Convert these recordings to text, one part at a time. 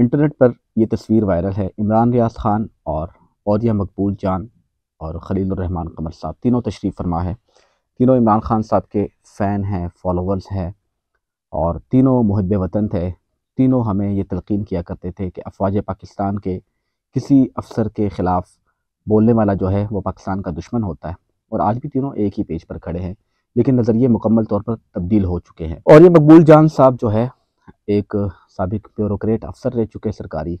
internet पर यह तस्वीर वायरल है इमरान रियाज खान और औदिया मकबूल जान और खलील रहमान कमर साहब तीनों तशरीफ़ फरमा है तीनों इमरान खान साहब के फ़ैन हैं फॉलोवर्स हैं और तीनों महब वतन थे तीनों हमें ये तलकिन किया करते थे कि अफवाज पाकिस्तान के किसी अफसर के ख़िलाफ़ बोलने वाला जो है वो पाकिस्तान का दुश्मन होता है और आज भी तीनों एक ही पेज पर खड़े हैं लेकिन नज़रिए मुकम्मल तौर पर तब्दील हो चुके हैं और ये मकबूल जान साहब जो है एक सबक ब्यूरोट अफसर रह चुके सरकारी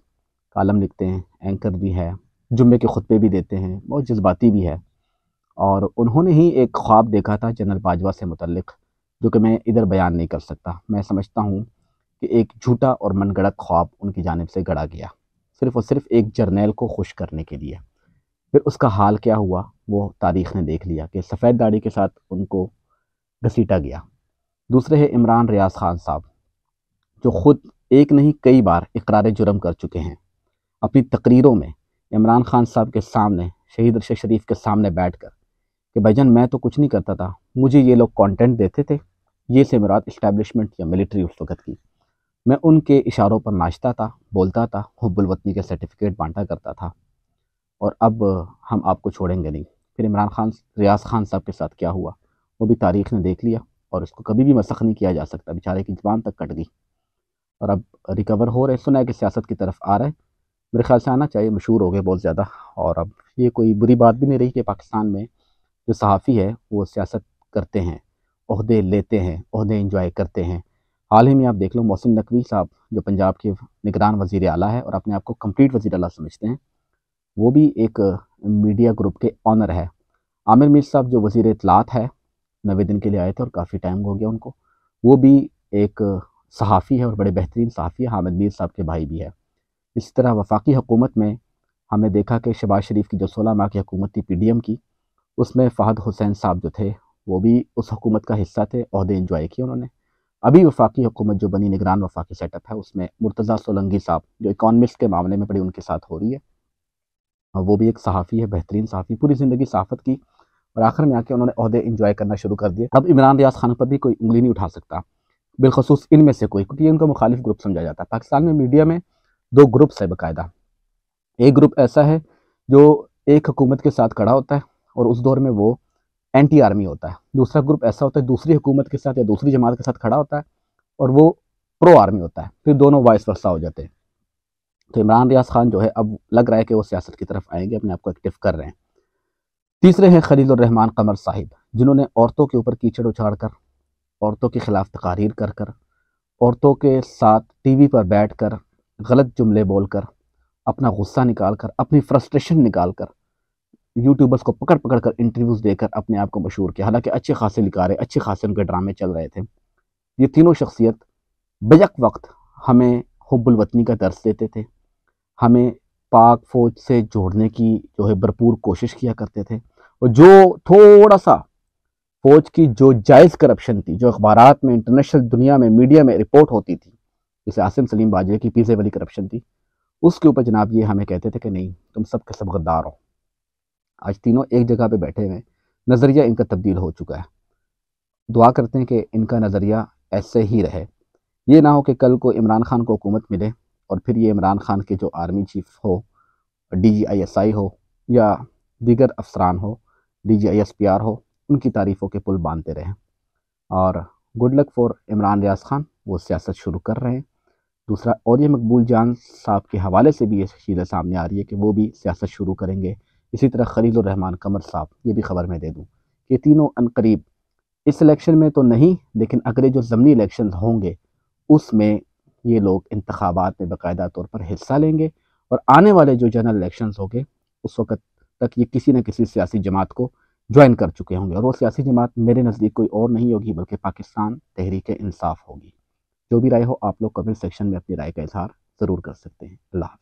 कॉलम लिखते हैं एंकर भी है जुम्मे के खुतबे भी देते हैं बहुत जज्बाती भी है और उन्होंने ही एक ख्वाब देखा था जनरल बाजवा से मुतलक जो कि मैं इधर बयान नहीं कर सकता मैं समझता हूँ कि एक झूठा और मनगढ़ ख्वाब उनकी जानब से गढ़ा गया सिर्फ और सिर्फ एक जर्नेल को खुश करने के लिए फिर उसका हाल क्या हुआ वो तारीख ने देख लिया कि सफ़ेद दाढ़ी के साथ उनको घसीटा गया दूसरे है इमरान रियाज खान साहब जो ख़ुद एक नहीं कई बार इकरार जुर्म कर चुके हैं अपनी तकरीरों में इमरान खान साहब के सामने शहीद अरशद शरीफ के सामने बैठ कर कि भाईजान मैं तो कुछ नहीं करता था मुझे ये लोग कंटेंट देते थे ये मुराद इस्टेबलिशमेंट या मिलिट्री उस वक्त की मैं उनके इशारों पर नाचता था बोलता था हब्बुलवतनी के सर्टिफिकेट बांटा करता था और अब हम आपको छोड़ेंगे नहीं फिर इमरान खान रियाज खान साहब के साथ क्या हुआ वो भी तारीख ने देख लिया और उसको कभी भी मसख नहीं किया जा सकता बेचारे की जबान तक कट गई और अब रिकवर हो रहे सुना है कि सियासत की तरफ आ रहे मेरे ख्याल से आना चाहिए मशहूर हो गए बहुत ज़्यादा और अब ये कोई बुरी बात भी नहीं रही कि पाकिस्तान में जो सहाफ़ी है वो सियासत करते हैं अहदे लेते हैं अहदे इंजॉय करते हैं हाल ही में आप देख लो मोहसिन नकवी साहब जो पंजाब के निगरान वजीर अल है और अपने आप को कम्प्लीट वजीर अला समझते हैं वो भी एक मीडिया ग्रुप के ऑनर है आमिर मीर साहब जो वजीर इतलात है नवे दिन के लिए आए थे और काफ़ी टाइम हो गया उनको वो भी एक सहाफ़ी है और बड़े बेहतरीन सहाफ़ी है हामिद मीर साहब के भाई भी है इसी तरह वफाकी हुकूमत में हमने देखा कि शबाज शरीफ की जो सोलह माह की हुकूमत थी पी की उसमें फ़हद हुसैन साहब जो थे वो भी उस हुकूमत का हिस्सा थे अहदे इंजॉय किए उन्होंने अभी वफाकी हुकूमत जो बनी निगरान वफाकी सेटअप है उसमें मुर्तज़ा सोलंगी साहब जो इकानमिक्स के मामले में बड़ी उनके साथ हो रही है और वो भी एक सहाफ़ी है बेहतरीन सहाफ़ी पूरी ज़िंदगी सहाफ़त की और आखिर में आके उन्होंने अहदे इंजॉय करना शुरू कर दिए अब इमरान रियाज खान पर भी कोई उंगली नहीं उठा सकता बिलखसूस इनमें से कोई क्योंकि उनका मुखालिफ ग्रुप समझा जाता है पाकिस्तान में मीडिया में दो ग्रुप्स है बाकायदा एक ग्रुप ऐसा है जो एक हुकूमत के साथ खड़ा होता है और उस दौर में वो एंटी आर्मी होता है दूसरा ग्रुप ऐसा होता है दूसरी हुकूमत के साथ या दूसरी जमात के साथ खड़ा होता है और वो प्रो आर्मी होता है फिर दोनों वाइस वर्षा हो जाते हैं तो इमरान रियाज खान जो है अब लग रहा है कि वो सियासत की तरफ आएंगे अपने आप को एक्टिव कर रहे हैं तीसरे हैं खलील रहमान कमर साहिब जिन्होंने औरतों के ऊपर कीचड़ उछाड़ कर औरतों के ख़िलाफ़ तकारीर कर कर औरतों के साथ टीवी पर बैठ कर गलत जुमले बोल कर अपना गुस्सा निकाल कर अपनी फ्रस्ट्रेशन निकाल कर यूट्यूबर्स को पकड़ पकड़ कर इंटरव्यूज़ देकर अपने आप को मशहूर किया हालांकि अच्छे खासे लिखारे अच्छे खासे उनके ड्रामे चल रहे थे ये तीनों शख्सियत बजक वक्त हमें हब्बुलवतनी का दर्स देते थे हमें पाक फ़ौज से जोड़ने की जो है भरपूर कोशिश किया करते थे और जो थोड़ा सा फौज की जो जायज़ करप्शन थी जो अखबार में इंटरनेशनल दुनिया में मीडिया में रिपोर्ट होती थी जैसे आसिम सलीम बाजरे की पीजे वाली करप्शन थी उसके ऊपर जनाब ये हमें कहते थे कि नहीं तुम सब के सब गद्दार हो आज तीनों एक जगह पे बैठे हुए नज़रिया इनका तब्दील हो चुका है दुआ करते हैं कि इनका नज़रिया ऐसे ही रहे ये ना हो कि कल को इमरान खान को हुकूमत मिले और फिर ये इमरान खान के जो आर्मी चीफ हो D G I S I हो या दीगर अफसरान हो D G I S P R हो उनकी तारीफ़ों के पुल बांधते रहे और good luck for Imran Riaz Khan वो सियासत शुरू कर रहे हैं दूसरा और ये मकबूल जान साहब के हवाले से भी ये चीज़ें सामने आ रही है कि वो भी सियासत शुरू करेंगे इसी तरह रहमान कमर साहब ये भी खबर मैं दे दूँ कि तीनों अनकरीब इस इलेक्शन में तो नहीं लेकिन अगले जो ज़मनी इलेक्शन होंगे उसमें ये लोग इंतबात में बाकायदा तौर पर हिस्सा लेंगे और आने वाले जो जनरल इलेक्शन होंगे उस वक्त तक ये किसी न किसी सियासी जमात को ज्वाइन कर चुके होंगे और वो सियासी जमात मेरे नज़दीक कोई और नहीं होगी बल्कि पाकिस्तान तहरीक इंसाफ होगी जो भी राय हो आप लोग कमेंट सेक्शन में अपनी राय का इजहार ज़रूर कर सकते हैं अल्लाह